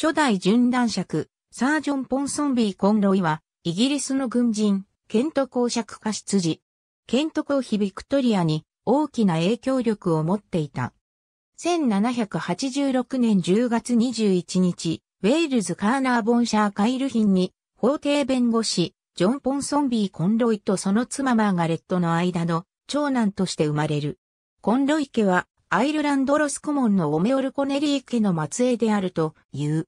初代準男爵、サージョン・ポンソンビー・コンロイは、イギリスの軍人、ケント公爵家執事、ケント公妃ビクトリアに大きな影響力を持っていた。1786年10月21日、ウェールズ・カーナー・ボンシャー・カイルヒンに、法廷弁護士、ジョン・ポンソンビー・コンロイとその妻マーガレットの間の長男として生まれる。コンロイ家はアイルランドロスコモンのオメオルコネリー家の末裔であるという。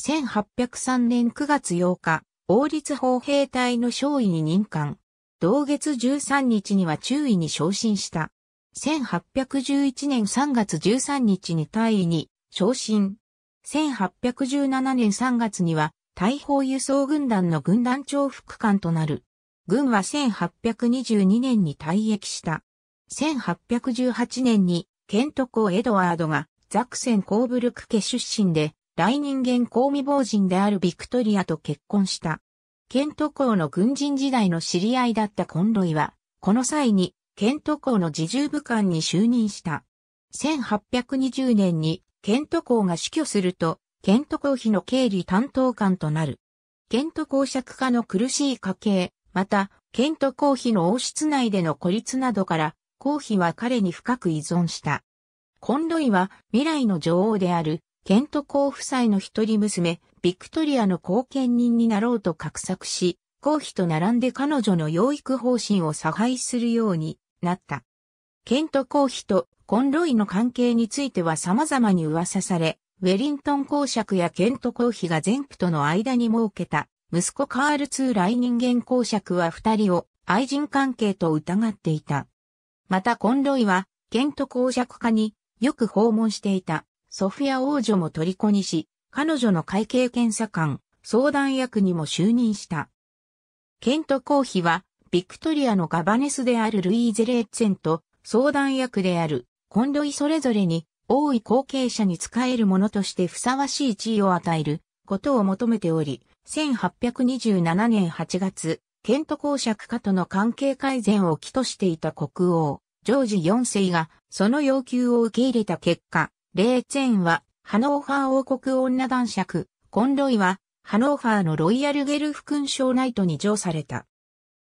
1803年9月8日、王立砲兵隊の少尉に任官。同月13日には中尉に昇進した。1811年3月13日に大尉に昇進。1817年3月には大砲輸送軍団の軍団長副官となる。軍は1822年に退役した。1818年にケント公エドワードがザクセン・コーブルク家出身で、来人間公未亡人であるビクトリアと結婚した。ケント公の軍人時代の知り合いだったコンロイは、この際に、ケント公の自重部官に就任した。1820年に、ケント公が死去すると、ケント公妃の経理担当官となる。ケント公爵家の苦しい家系、また、ケント公妃の王室内での孤立などから、公妃は彼に深く依存した。コンロイは未来の女王であるケント公夫妻の一人娘、ビクトリアの後見人になろうと画策し、公妃と並んで彼女の養育方針を差配するようになった。ケント公妃とコンロイの関係については様々に噂され、ウェリントン公爵やケント公妃が前夫との間に設けた、息子カール2来人間公爵は二人を愛人関係と疑っていた。またコンロイは、ケント公爵家によく訪問していたソフィア王女も虜にし、彼女の会計検査官、相談役にも就任した。ケント公妃は、ビクトリアのガバネスであるルイーゼレッツェンと相談役であるコンロイそれぞれに王位後継者に仕える者としてふさわしい地位を与えることを求めており、1827年8月、ケント公爵家との関係改善を起としていた国王、ジョージ4世がその要求を受け入れた結果、レーチェンはハノーファー王国女男爵、コンロイはハノーファーのロイヤルゲルフ勲章ナイトに上された。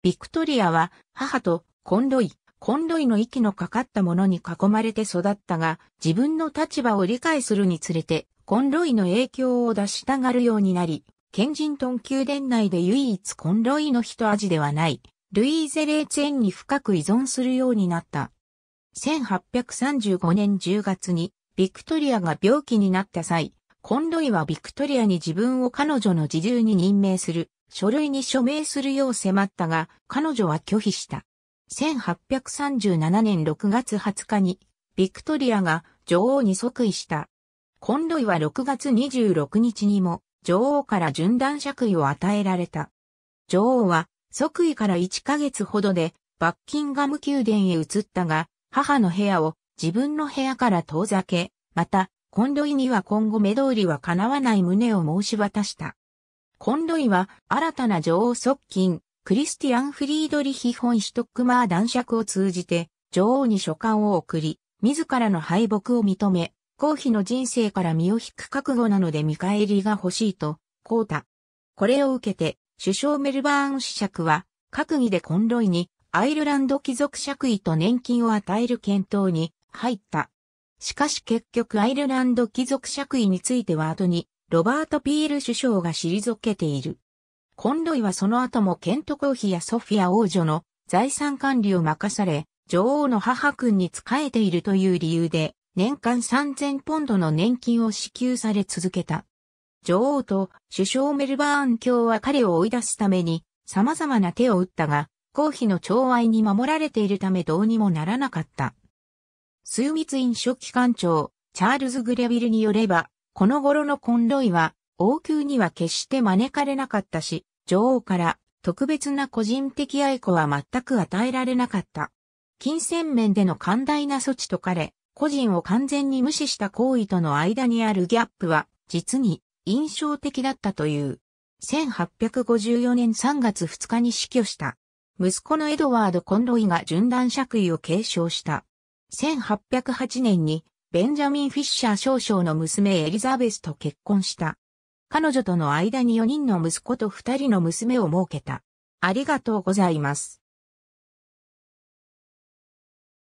ビクトリアは母とコンロイ、コンロイの息のかかったものに囲まれて育ったが、自分の立場を理解するにつれて、コンロイの影響を出したがるようになり、ケンジントン宮殿内で唯一コンロイの一味ではない、ルイーゼレーツ園に深く依存するようになった。1835年10月に、ビクトリアが病気になった際、コンロイはビクトリアに自分を彼女の自重に任命する、書類に署名するよう迫ったが、彼女は拒否した。1837年6月20日に、ビクトリアが女王に即位した。コンロイは6月26日にも、女王から順断爵位を与えられた。女王は即位から1ヶ月ほどでバッキンガム宮殿へ移ったが、母の部屋を自分の部屋から遠ざけ、また、コンロイには今後目通りは叶わない旨を申し渡した。コンロイは新たな女王側近、クリスティアン・フリードリヒ・ホン・シュトックマー男爵を通じて、女王に書簡を送り、自らの敗北を認め、公費の人生から身を引く覚悟なので見返りが欲しいと、こうた。これを受けて、首相メルバーン子爵は、閣議でコンロイに、アイルランド貴族爵位と年金を与える検討に入った。しかし結局アイルランド貴族爵位については後に、ロバート・ピール首相が退けている。コンロイはその後もケント公費やソフィア王女の財産管理を任され、女王の母君に仕えているという理由で、年間3000ポンドの年金を支給され続けた。女王と首相メルバーン卿は彼を追い出すために様々な手を打ったが、公費の寵愛に守られているためどうにもならなかった。数密院書記官長、チャールズ・グレビルによれば、この頃のコンロイは王宮には決して招かれなかったし、女王から特別な個人的愛子は全く与えられなかった。金銭面での寛大な措置とかれ、個人を完全に無視した行為との間にあるギャップは、実に印象的だったという。1854年3月2日に死去した。息子のエドワード・コンロイが順断爵位を継承した。1808年にベンジャミン・フィッシャー少将の娘エリザベスと結婚した。彼女との間に4人の息子と2人の娘を設けた。ありがとうございます。